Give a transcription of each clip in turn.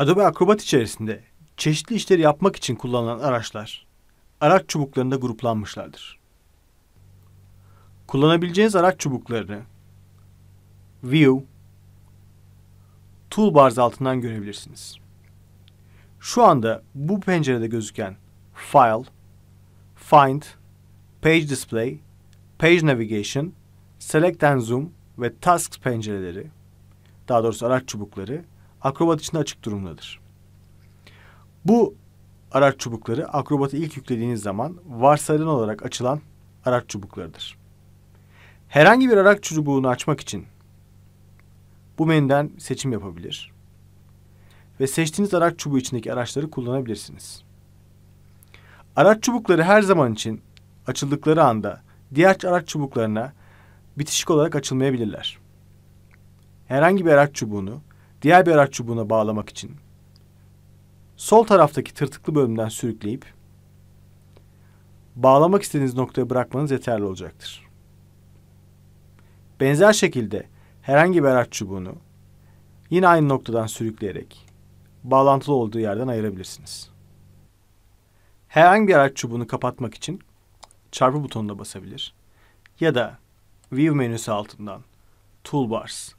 Adobe Acrobat içerisinde çeşitli işleri yapmak için kullanılan araçlar araç çubuklarında gruplanmışlardır. Kullanabileceğiniz araç çubuklarını View, Toolbars altından görebilirsiniz. Şu anda bu pencerede gözüken File, Find, Page Display, Page Navigation, Select and Zoom ve Tasks pencereleri, daha doğrusu araç çubukları akrobat için açık durumdadır. Bu araç çubukları akrobatı ilk yüklediğiniz zaman varsayılan olarak açılan araç çubuklarıdır. Herhangi bir araç çubuğunu açmak için bu menüden seçim yapabilir ve seçtiğiniz araç çubuğu içindeki araçları kullanabilirsiniz. Araç çubukları her zaman için açıldıkları anda diğer araç çubuklarına bitişik olarak açılmayabilirler. Herhangi bir araç çubuğunu diğer bir araç çubuğuna bağlamak için sol taraftaki tırtıklı bölümden sürükleyip bağlamak istediğiniz noktaya bırakmanız yeterli olacaktır. Benzer şekilde herhangi bir araç çubuğunu yine aynı noktadan sürükleyerek bağlantılı olduğu yerden ayırabilirsiniz. Herhangi bir araç çubuğunu kapatmak için çarpı butonuna basabilir ya da View menüsü altından Toolbars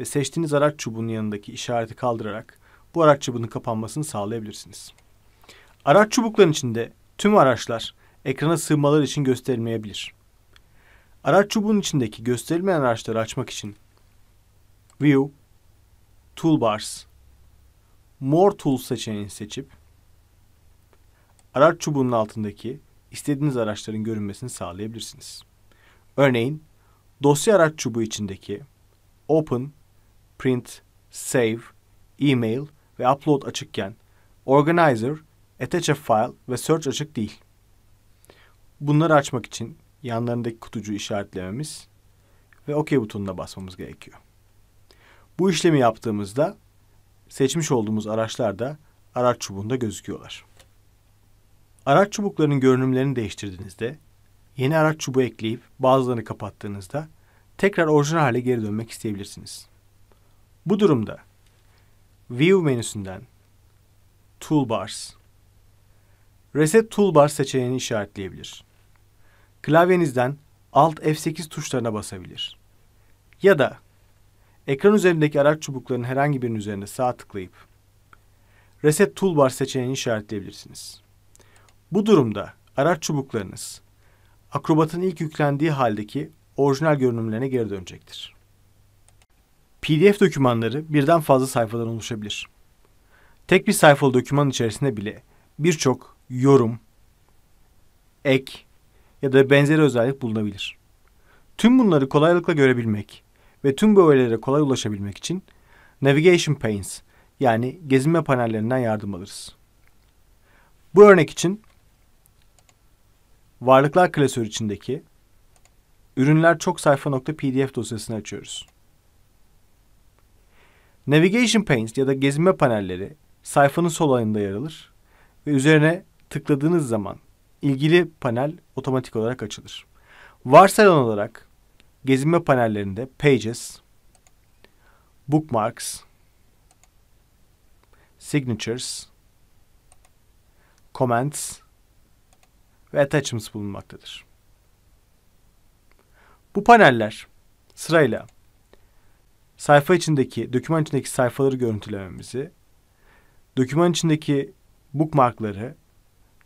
ve seçtiğiniz araç çubuğunun yanındaki işareti kaldırarak bu araç çubuğunun kapanmasını sağlayabilirsiniz. Araç çubukların içinde tüm araçlar ekrana sığmaları için gösterilmeyebilir. Araç çubuğunun içindeki gösterilmeyen araçları açmak için View, Toolbars, More Tools seçeneğini seçip araç çubuğunun altındaki istediğiniz araçların görünmesini sağlayabilirsiniz. Örneğin dosya araç çubuğu içindeki Open, print, save, email ve upload açıkken organizer, attach a file ve search açık değil. Bunları açmak için yanlarındaki kutucuğu işaretlememiz ve OK butonuna basmamız gerekiyor. Bu işlemi yaptığımızda seçmiş olduğumuz araçlar da araç çubuğunda gözüküyorlar. Araç çubuklarının görünümlerini değiştirdiğinizde, yeni araç çubuğu ekleyip bazılarını kapattığınızda tekrar orijinal hale geri dönmek isteyebilirsiniz. Bu durumda View menüsünden Toolbars Reset Toolbars seçeneğini işaretleyebilir. Klavyenizden Alt F8 tuşlarına basabilir. Ya da ekran üzerindeki araç çubuklarının herhangi birinin üzerine sağ tıklayıp Reset Toolbar seçeneğini işaretleyebilirsiniz. Bu durumda araç çubuklarınız Akrobat'ın ilk yüklendiği haldeki orijinal görünümlerine geri dönecektir. PDF dokümanları birden fazla sayfadan oluşabilir. Tek bir sayfalı doküman içerisinde bile birçok yorum, ek ya da benzeri özellik bulunabilir. Tüm bunları kolaylıkla görebilmek ve tüm bu öğelere kolay ulaşabilmek için Navigation Panes yani gezinme panellerinden yardım alırız. Bu örnek için varlıklar klasörü içindeki ürünler çok sayfa.pdf dosyasını açıyoruz. Navigation Panes ya da gezinme panelleri sayfanın sol ayında yer alır ve üzerine tıkladığınız zaman ilgili panel otomatik olarak açılır. Varsayılan olarak gezinme panellerinde Pages, Bookmarks, Signatures, Comments ve Attachments bulunmaktadır. Bu paneller sırayla sayfa içindeki, doküman içindeki sayfaları görüntülememizi, doküman içindeki bookmarkları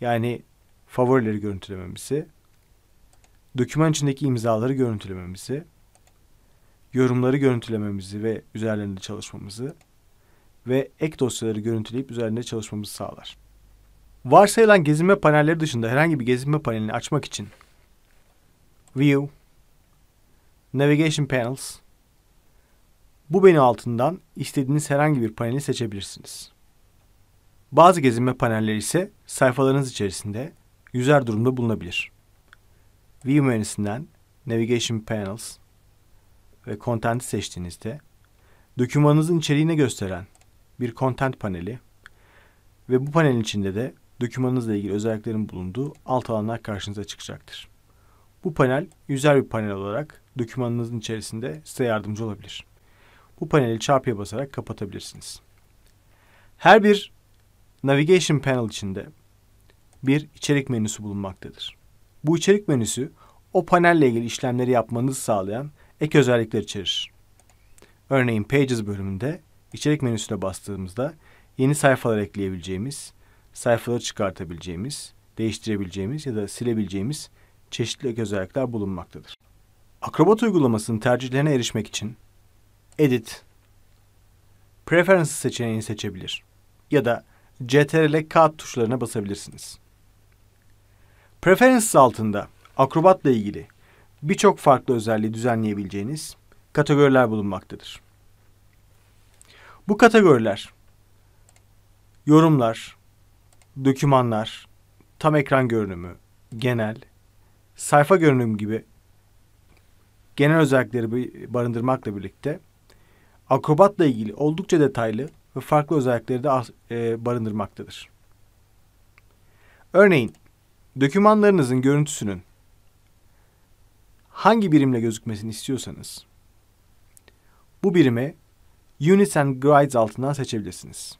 yani favorileri görüntülememizi, doküman içindeki imzaları görüntülememizi, yorumları görüntülememizi ve üzerlerinde çalışmamızı ve ek dosyaları görüntüleyip üzerinde çalışmamızı sağlar. Varsayılan gezinme panelleri dışında herhangi bir gezinme panelini açmak için View, Navigation Panels, bu beni altından istediğiniz herhangi bir paneli seçebilirsiniz. Bazı gezinme panelleri ise sayfalarınız içerisinde yüzer durumda bulunabilir. View menüsünden Navigation Panels ve Content'i seçtiğinizde dokümanınızın içeriğini gösteren bir content paneli ve bu panelin içinde de dokümanınızla ilgili özelliklerin bulunduğu alt alanlar karşınıza çıkacaktır. Bu panel yüzer bir panel olarak dokümanınızın içerisinde size yardımcı olabilir bu paneli çarpıya basarak kapatabilirsiniz. Her bir Navigation Panel içinde bir içerik menüsü bulunmaktadır. Bu içerik menüsü o panelle ilgili işlemleri yapmanızı sağlayan ek özellikler içerir. Örneğin Pages bölümünde içerik menüsüne bastığımızda yeni sayfalar ekleyebileceğimiz, sayfaları çıkartabileceğimiz, değiştirebileceğimiz ya da silebileceğimiz çeşitli ek özellikler bulunmaktadır. Akrobat uygulamasının tercihlerine erişmek için Edit Preferences seçeneğini seçebilir ya da CTRL K tuşlarına basabilirsiniz. Preferences altında Akrobatla ilgili birçok farklı özelliği düzenleyebileceğiniz kategoriler bulunmaktadır. Bu kategoriler yorumlar, dokümanlar, tam ekran görünümü, genel, sayfa görünümü gibi genel özellikleri barındırmakla birlikte akrobatla ilgili oldukça detaylı ve farklı özellikleri de e, barındırmaktadır. Örneğin, dokümanlarınızın görüntüsünün hangi birimle gözükmesini istiyorsanız bu birimi Units and Guides altından seçebilirsiniz.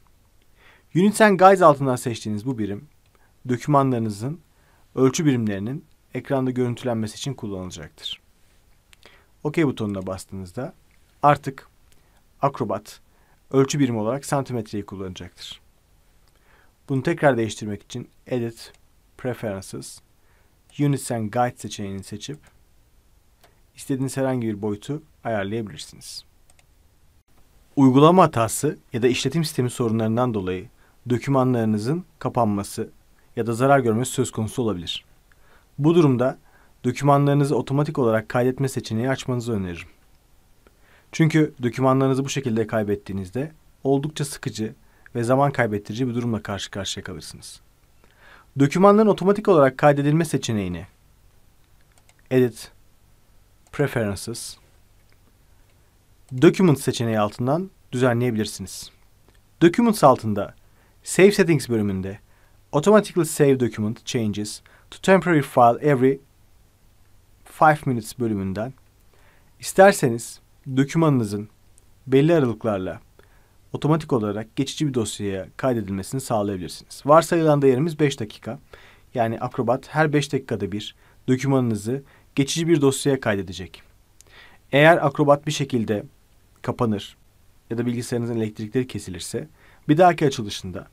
Units and Guides altından seçtiğiniz bu birim, dokümanlarınızın ölçü birimlerinin ekranda görüntülenmesi için kullanılacaktır. OK butonuna bastığınızda artık akrobat ölçü birimi olarak santimetreyi kullanacaktır. Bunu tekrar değiştirmek için Edit Preferences Units and Guide seçeneğini seçip istediğiniz herhangi bir boyutu ayarlayabilirsiniz. Uygulama hatası ya da işletim sistemi sorunlarından dolayı dokümanlarınızın kapanması ya da zarar görmesi söz konusu olabilir. Bu durumda dokümanlarınızı otomatik olarak kaydetme seçeneği açmanızı öneririm. Çünkü dokümanlarınızı bu şekilde kaybettiğinizde oldukça sıkıcı ve zaman kaybettirici bir durumla karşı karşıya kalırsınız. Dokümanların otomatik olarak kaydedilme seçeneğini Edit Preferences Document seçeneği altından düzenleyebilirsiniz. Documents altında Save Settings bölümünde Automatically Save Document Changes to Temporary File Every 5 Minutes bölümünden isterseniz dokümanınızın belli aralıklarla otomatik olarak geçici bir dosyaya kaydedilmesini sağlayabilirsiniz. Varsayılan değerimiz 5 dakika. Yani Acrobat her 5 dakikada bir dokümanınızı geçici bir dosyaya kaydedecek. Eğer Acrobat bir şekilde kapanır ya da bilgisayarınızın elektrikleri kesilirse bir dahaki açılışında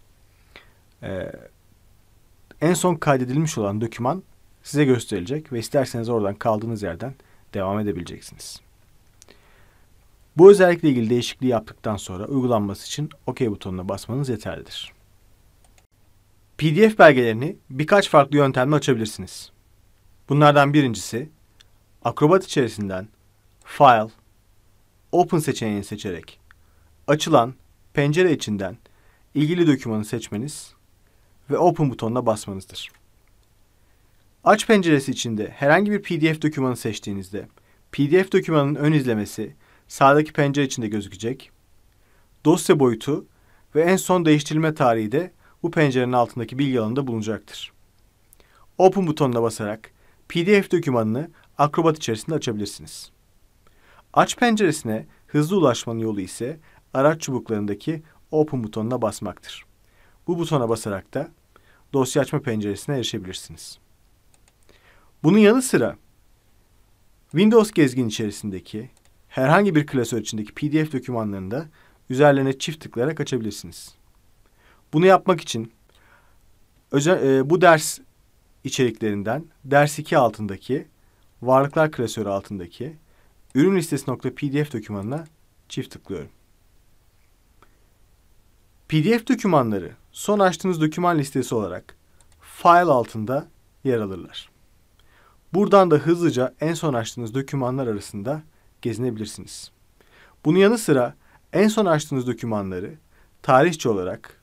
e, en son kaydedilmiş olan doküman size gösterilecek ve isterseniz oradan kaldığınız yerden devam edebileceksiniz. Bu özellikle ilgili değişikliği yaptıktan sonra uygulanması için OK butonuna basmanız yeterlidir. PDF belgelerini birkaç farklı yöntemle açabilirsiniz. Bunlardan birincisi Acrobat içerisinden File, Open seçeneğini seçerek açılan pencere içinden ilgili dokümanı seçmeniz ve Open butonuna basmanızdır. Aç penceresi içinde herhangi bir PDF dokümanı seçtiğinizde PDF dokümanın ön izlemesi sağdaki pencere içinde gözükecek. Dosya boyutu ve en son değiştirilme tarihi de bu pencerenin altındaki bilgi alanında bulunacaktır. Open butonuna basarak PDF dokümanını Acrobat içerisinde açabilirsiniz. Aç penceresine hızlı ulaşmanın yolu ise araç çubuklarındaki Open butonuna basmaktır. Bu butona basarak da dosya açma penceresine erişebilirsiniz. Bunun yanı sıra Windows gezgin içerisindeki herhangi bir klasör içindeki PDF dokümanlarında üzerlerine çift tıklayarak açabilirsiniz. Bunu yapmak için özel, e, bu ders içeriklerinden ders 2 altındaki varlıklar klasörü altındaki ürün listesi.pdf dokümanına çift tıklıyorum. PDF dokümanları son açtığınız doküman listesi olarak file altında yer alırlar. Buradan da hızlıca en son açtığınız dokümanlar arasında gezinebilirsiniz. Bunun yanı sıra en son açtığınız dokümanları tarihçi olarak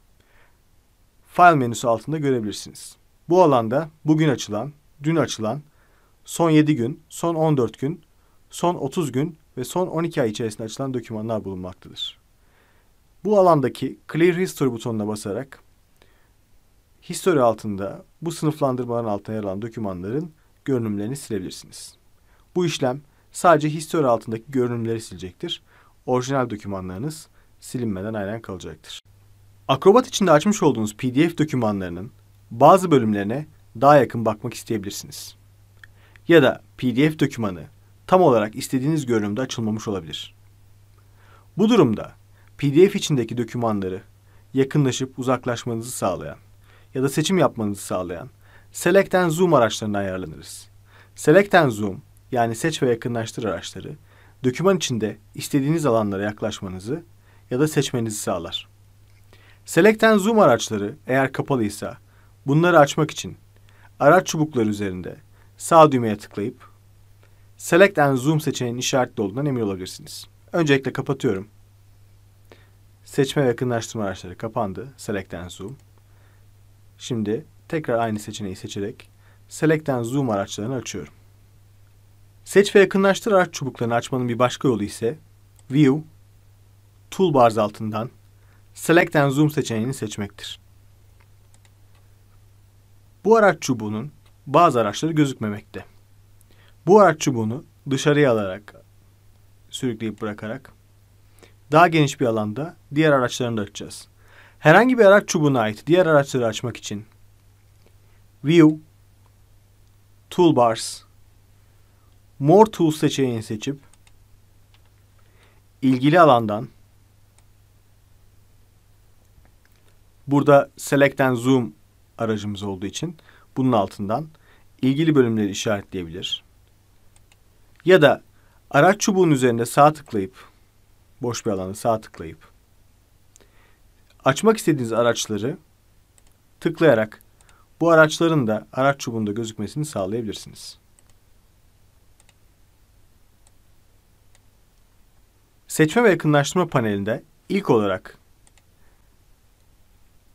file menüsü altında görebilirsiniz. Bu alanda bugün açılan, dün açılan, son 7 gün, son 14 gün, son 30 gün ve son 12 ay içerisinde açılan dokümanlar bulunmaktadır. Bu alandaki Clear History butonuna basarak History altında bu sınıflandırmaların altına yer alan dokümanların görünümlerini silebilirsiniz. Bu işlem Sadece histör altındaki görünümleri silecektir. Orijinal dokümanlarınız silinmeden aynen kalacaktır. Akrobat içinde açmış olduğunuz PDF dokümanlarının bazı bölümlerine daha yakın bakmak isteyebilirsiniz. Ya da PDF dokümanı tam olarak istediğiniz görünümde açılmamış olabilir. Bu durumda PDF içindeki dokümanları yakınlaşıp uzaklaşmanızı sağlayan ya da seçim yapmanızı sağlayan Select and Zoom araçlarından yararlanırız. Select and Zoom yani seç ve yakınlaştır araçları, döküman içinde istediğiniz alanlara yaklaşmanızı ya da seçmenizi sağlar. Select and Zoom araçları eğer kapalıysa bunları açmak için araç çubukları üzerinde sağ düğmeye tıklayıp Select and Zoom seçeneğinin işaretli olduğundan emin olabilirsiniz. Öncelikle kapatıyorum. Seçme ve yakınlaştırma araçları kapandı. Select and Zoom. Şimdi tekrar aynı seçeneği seçerek Select and Zoom araçlarını açıyorum. Seç ve yakınlaştır araç çubuklarını açmanın bir başka yolu ise View, Toolbars altından Select and Zoom seçeneğini seçmektir. Bu araç çubuğunun bazı araçları gözükmemekte. Bu araç çubuğunu dışarıya alarak, sürükleyip bırakarak daha geniş bir alanda diğer araçlarını da açacağız. Herhangi bir araç çubuğuna ait diğer araçları açmak için View, Toolbars, More Tools seçeneğini seçip ilgili alandan burada Select'ten Zoom aracımız olduğu için bunun altından ilgili bölümleri işaretleyebilir. Ya da araç çubuğun üzerinde sağ tıklayıp boş bir alanı sağ tıklayıp açmak istediğiniz araçları tıklayarak bu araçların da araç çubuğunda gözükmesini sağlayabilirsiniz. Seçme ve yakınlaştırma panelinde ilk olarak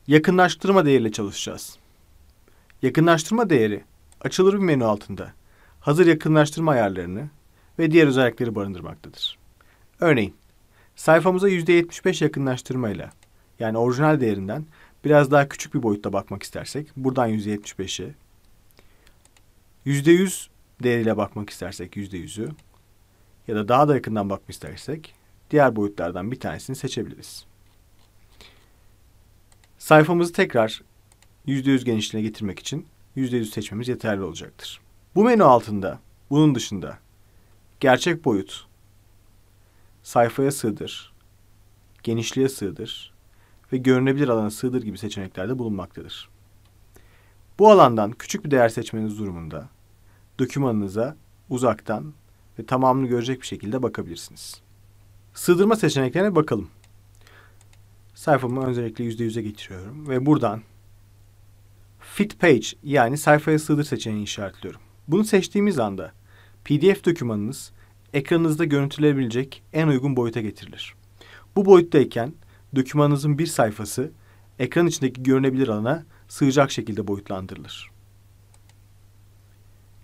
yakınlaştırma değeriyle çalışacağız. Yakınlaştırma değeri açılır bir menü altında hazır yakınlaştırma ayarlarını ve diğer özellikleri barındırmaktadır. Örneğin sayfamıza %75 yakınlaştırmayla yani orijinal değerinden biraz daha küçük bir boyutta bakmak istersek buradan %75'i, %100 değeriyle bakmak istersek %100'ü ya da daha da yakından bakmak istersek diğer boyutlardan bir tanesini seçebiliriz. Sayfamızı tekrar %100 genişliğine getirmek için %100 seçmemiz yeterli olacaktır. Bu menü altında bunun dışında gerçek boyut, sayfaya sığdır, genişliğe sığdır ve görünebilir alana sığdır gibi seçeneklerde bulunmaktadır. Bu alandan küçük bir değer seçmeniz durumunda dokümanınıza uzaktan ve tamamını görecek bir şekilde bakabilirsiniz. Sığdırma seçeneklerine bakalım. Sayfamı öncelikle %100'e getiriyorum ve buradan Fit Page yani sayfaya sığdır seçeneğini işaretliyorum. Bunu seçtiğimiz anda PDF dokümanınız ekranınızda görüntülenebilecek en uygun boyuta getirilir. Bu boyuttayken dokümanınızın bir sayfası ekran içindeki görünebilir alana sığacak şekilde boyutlandırılır.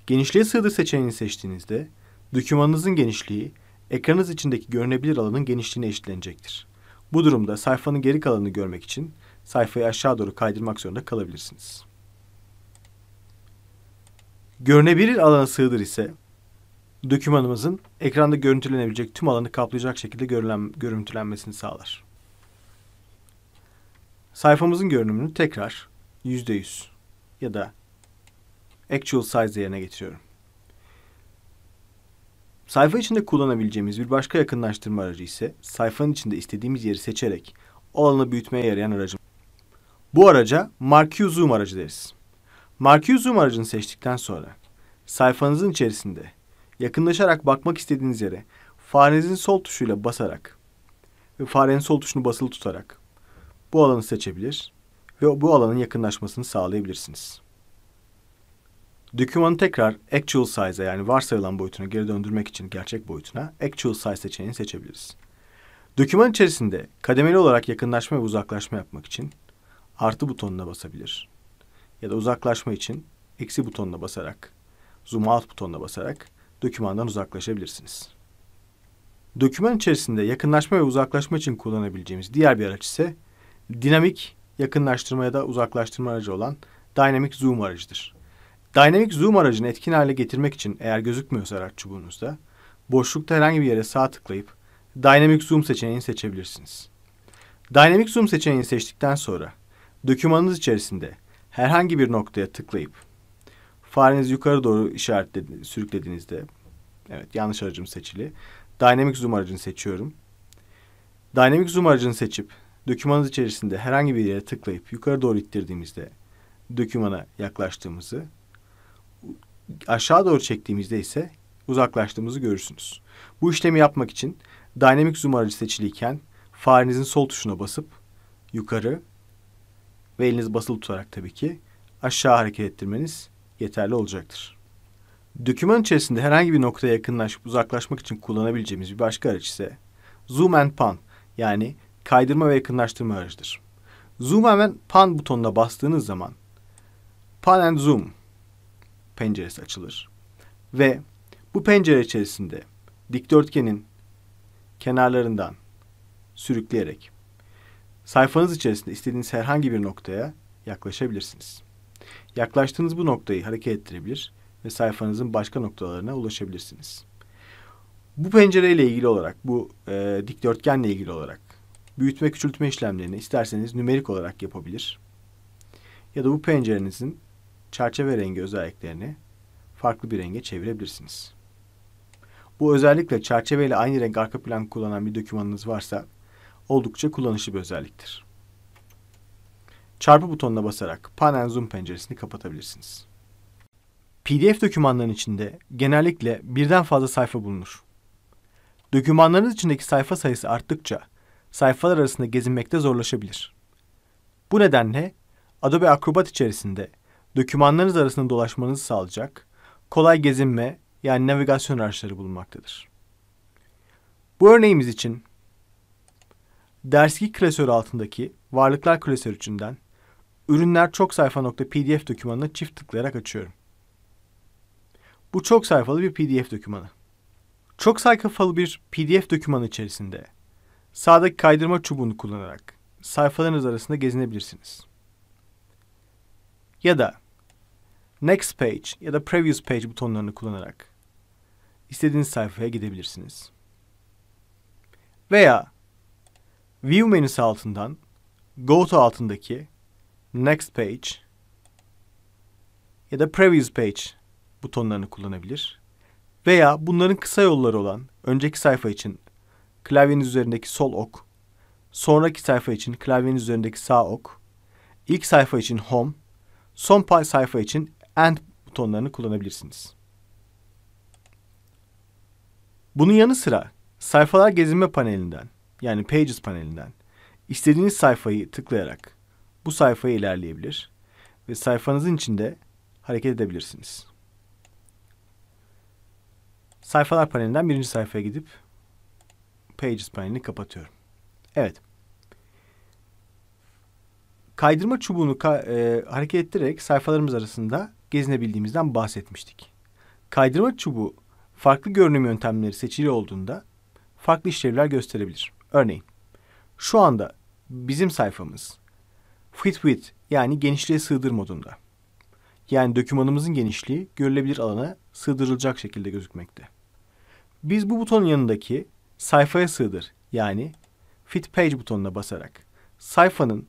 Genişliğe sığdır seçeneğini seçtiğinizde dokümanınızın genişliği ekranınız içindeki görünebilir alanın genişliğine eşitlenecektir. Bu durumda sayfanın geri kalanını görmek için sayfayı aşağı doğru kaydırmak zorunda kalabilirsiniz. Görünebilir alana sığdır ise dokümanımızın ekranda görüntülenebilecek tüm alanı kaplayacak şekilde görülen, görüntülenmesini sağlar. Sayfamızın görünümünü tekrar %100 ya da actual size yerine getiriyorum. Sayfa içinde kullanabileceğimiz bir başka yakınlaştırma aracı ise sayfanın içinde istediğimiz yeri seçerek alanı büyütmeye yarayan aracım. Bu araca Marquee Zoom aracı deriz. Marquee Zoom aracını seçtikten sonra sayfanızın içerisinde yakınlaşarak bakmak istediğiniz yere farenizin sol tuşuyla basarak ve farenin sol tuşunu basılı tutarak bu alanı seçebilir ve bu alanın yakınlaşmasını sağlayabilirsiniz. Dokümanı tekrar actual size'a yani varsayılan boyutuna geri döndürmek için gerçek boyutuna actual size seçeneğini seçebiliriz. Döküman içerisinde kademeli olarak yakınlaşma ve uzaklaşma yapmak için artı butonuna basabilir. Ya da uzaklaşma için eksi butonuna basarak, zoom out butonuna basarak dokümandan uzaklaşabilirsiniz. Döküman içerisinde yakınlaşma ve uzaklaşma için kullanabileceğimiz diğer bir araç ise dinamik yakınlaştırma ya da uzaklaştırma aracı olan Dynamic Zoom aracıdır. Dynamic zoom aracını etkin hale getirmek için eğer gözükmüyorsa araç çubuğunuzda, boşlukta herhangi bir yere sağ tıklayıp Dynamic zoom seçeneğini seçebilirsiniz. Dynamic zoom seçeneğini seçtikten sonra dokümanınız içerisinde herhangi bir noktaya tıklayıp farenizi yukarı doğru işaretlediğinizde, sürüklediğinizde evet yanlış aracım seçili. Dynamic zoom aracını seçiyorum. Dynamic zoom aracını seçip dokümanınız içerisinde herhangi bir yere tıklayıp yukarı doğru ittirdiğimizde dokümana yaklaştığımızı aşağı doğru çektiğimizde ise uzaklaştığımızı görürsünüz. Bu işlemi yapmak için dinamik zoom aracı seçiliyken farenizin sol tuşuna basıp yukarı ve eliniz basılı tutarak tabii ki aşağı hareket ettirmeniz yeterli olacaktır. Döküman içerisinde herhangi bir noktaya yakınlaşıp uzaklaşmak için kullanabileceğimiz bir başka araç ise Zoom and Pan yani kaydırma ve yakınlaştırma aracıdır. Zoom and Pan butonuna bastığınız zaman Pan and Zoom penceresi açılır. Ve bu pencere içerisinde dikdörtgenin kenarlarından sürükleyerek sayfanız içerisinde istediğiniz herhangi bir noktaya yaklaşabilirsiniz. Yaklaştığınız bu noktayı hareket ettirebilir ve sayfanızın başka noktalarına ulaşabilirsiniz. Bu pencereyle ilgili olarak, bu e, dikdörtgenle ilgili olarak büyütme küçültme işlemlerini isterseniz nümerik olarak yapabilir. Ya da bu pencerenizin çerçeve rengi özelliklerini farklı bir renge çevirebilirsiniz. Bu özellikle çerçeve ile aynı renk arka plan kullanan bir dokümanınız varsa oldukça kullanışlı bir özelliktir. Çarpı butonuna basarak Pan and Zoom penceresini kapatabilirsiniz. PDF dokümanların içinde genellikle birden fazla sayfa bulunur. Dokümanlarınız içindeki sayfa sayısı arttıkça sayfalar arasında gezinmekte zorlaşabilir. Bu nedenle Adobe Acrobat içerisinde dokümanlarınız arasında dolaşmanızı sağlayacak, kolay gezinme yani navigasyon araçları bulunmaktadır. Bu örneğimiz için derski klasörü altındaki varlıklar klasörü içinden ürünler çok sayfa.pdf dokümanına çift tıklayarak açıyorum. Bu çok sayfalı bir pdf dokümanı. Çok sayfalı bir pdf dokümanı içerisinde sağdaki kaydırma çubuğunu kullanarak sayfalarınız arasında gezinebilirsiniz ya da Next Page ya da Previous Page butonlarını kullanarak istediğiniz sayfaya gidebilirsiniz. Veya View menüsü altından Go to altındaki Next Page ya da Previous Page butonlarını kullanabilir. Veya bunların kısa yolları olan önceki sayfa için klavyeniz üzerindeki sol ok, sonraki sayfa için klavyeniz üzerindeki sağ ok, ilk sayfa için Home son sayfa için end butonlarını kullanabilirsiniz. Bunun yanı sıra sayfalar gezinme panelinden yani Pages panelinden istediğiniz sayfayı tıklayarak bu sayfaya ilerleyebilir ve sayfanızın içinde hareket edebilirsiniz. Sayfalar panelinden birinci sayfaya gidip Pages panelini kapatıyorum. Evet. Kaydırma çubuğunu ka e, hareket ettirerek sayfalarımız arasında gezinebildiğimizden bahsetmiştik. Kaydırma çubuğu farklı görünüm yöntemleri seçili olduğunda farklı işlevler gösterebilir. Örneğin şu anda bizim sayfamız fit width yani genişliğe sığdır modunda. Yani dokümanımızın genişliği görülebilir alana sığdırılacak şekilde gözükmekte. Biz bu butonun yanındaki sayfaya sığdır yani fit page butonuna basarak sayfanın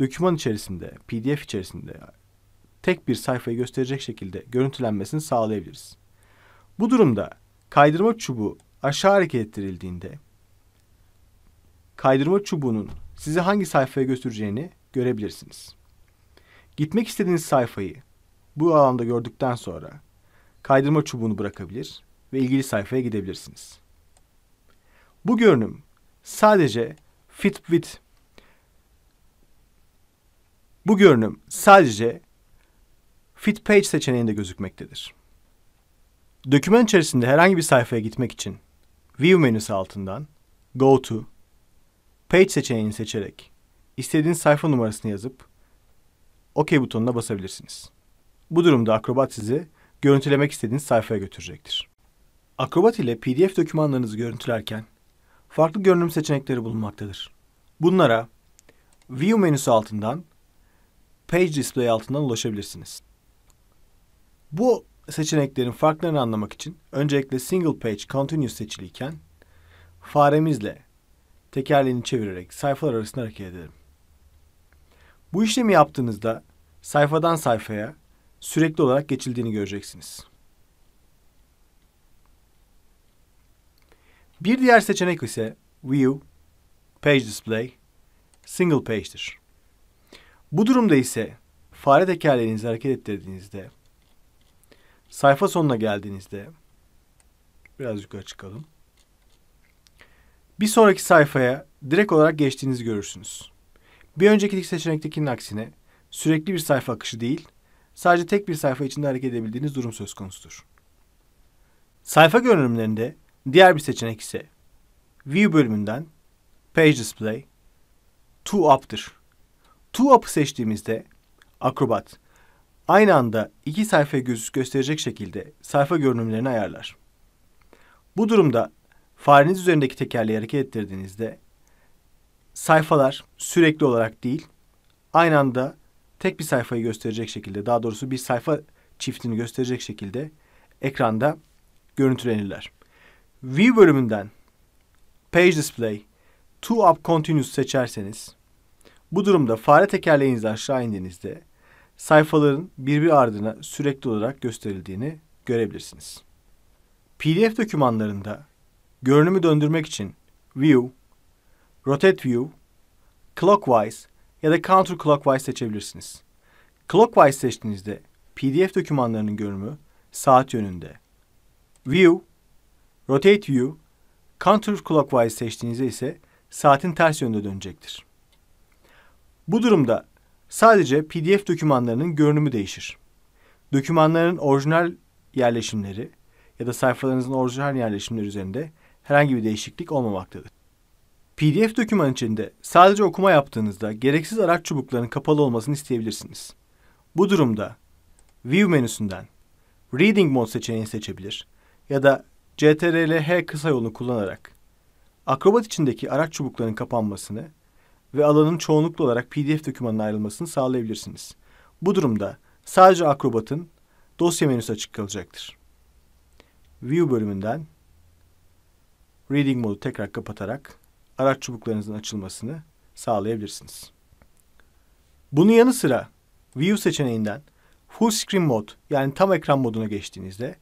Döküman içerisinde, PDF içerisinde tek bir sayfayı gösterecek şekilde görüntülenmesini sağlayabiliriz. Bu durumda kaydırma çubuğu aşağı hareket ettirildiğinde kaydırma çubuğunun sizi hangi sayfaya götüreceğini görebilirsiniz. Gitmek istediğiniz sayfayı bu alanda gördükten sonra kaydırma çubuğunu bırakabilir ve ilgili sayfaya gidebilirsiniz. Bu görünüm sadece Fitbit bu görünüm sadece Fit Page seçeneğinde gözükmektedir. Döküman içerisinde herhangi bir sayfaya gitmek için View menüsü altından Go to Page seçeneğini seçerek istediğiniz sayfa numarasını yazıp OK butonuna basabilirsiniz. Bu durumda Acrobat sizi görüntülemek istediğiniz sayfaya götürecektir. Acrobat ile PDF dokümanlarınızı görüntülerken farklı görünüm seçenekleri bulunmaktadır. Bunlara View menüsü altından Page Display altından ulaşabilirsiniz. Bu seçeneklerin farklarını anlamak için öncelikle Single Page Continuous seçiliyken faremizle tekerleğini çevirerek sayfalar arasında hareket edelim. Bu işlemi yaptığınızda sayfadan sayfaya sürekli olarak geçildiğini göreceksiniz. Bir diğer seçenek ise View, Page Display, Single Page'dir. Bu durumda ise fare tekerleğinizi hareket ettirdiğinizde sayfa sonuna geldiğinizde biraz yukarı çıkalım. Bir sonraki sayfaya direkt olarak geçtiğinizi görürsünüz. Bir önceki seçenektekinin aksine sürekli bir sayfa akışı değil, sadece tek bir sayfa içinde hareket edebildiğiniz durum söz konusudur. Sayfa görünümlerinde diğer bir seçenek ise View bölümünden Page Display To Up'tır. Two up seçtiğimizde Acrobat aynı anda iki sayfa göz gösterecek şekilde sayfa görünümlerini ayarlar. Bu durumda fareniz üzerindeki tekerleği hareket ettirdiğinizde sayfalar sürekli olarak değil aynı anda tek bir sayfayı gösterecek şekilde daha doğrusu bir sayfa çiftini gösterecek şekilde ekranda görüntülenirler. View bölümünden Page Display, Two Up Continuous seçerseniz bu durumda fare tekerleğinizi aşağı indiğinizde sayfaların birbir ardına sürekli olarak gösterildiğini görebilirsiniz. PDF dokümanlarında görünümü döndürmek için View, Rotate View, Clockwise ya da Counter Clockwise seçebilirsiniz. Clockwise seçtiğinizde PDF dokümanlarının görünümü saat yönünde. View, Rotate View, Counter Clockwise seçtiğinizde ise saatin ters yönde dönecektir. Bu durumda sadece PDF dokümanlarının görünümü değişir. Dokümanların orijinal yerleşimleri ya da sayfalarınızın orijinal yerleşimleri üzerinde herhangi bir değişiklik olmamaktadır. PDF doküman içinde sadece okuma yaptığınızda gereksiz araç çubuklarının kapalı olmasını isteyebilirsiniz. Bu durumda View menüsünden Reading Mode seçeneğini seçebilir ya da CTRL-H kısa yolunu kullanarak Akrobat içindeki araç çubuklarının kapanmasını ve alanın çoğunluklu olarak PDF dokümanına ayrılmasını sağlayabilirsiniz. Bu durumda sadece Acrobat'ın dosya menüsü açık kalacaktır. View bölümünden Reading modu tekrar kapatarak araç çubuklarınızın açılmasını sağlayabilirsiniz. Bunun yanı sıra View seçeneğinden Full Screen mod yani tam ekran moduna geçtiğinizde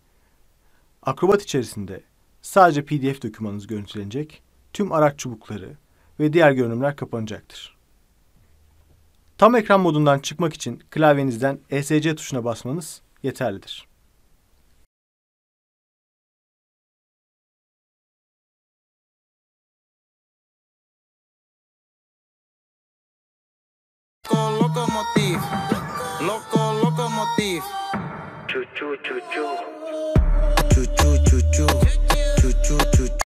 Acrobat içerisinde sadece PDF dokümanınız görüntülenecek, tüm araç çubukları, ve diğer görünümler kapanacaktır. Tam ekran modundan çıkmak için klavyenizden ESC tuşuna basmanız yeterlidir. locomotive. Loco locomotive. Chu chu chu chu. Chu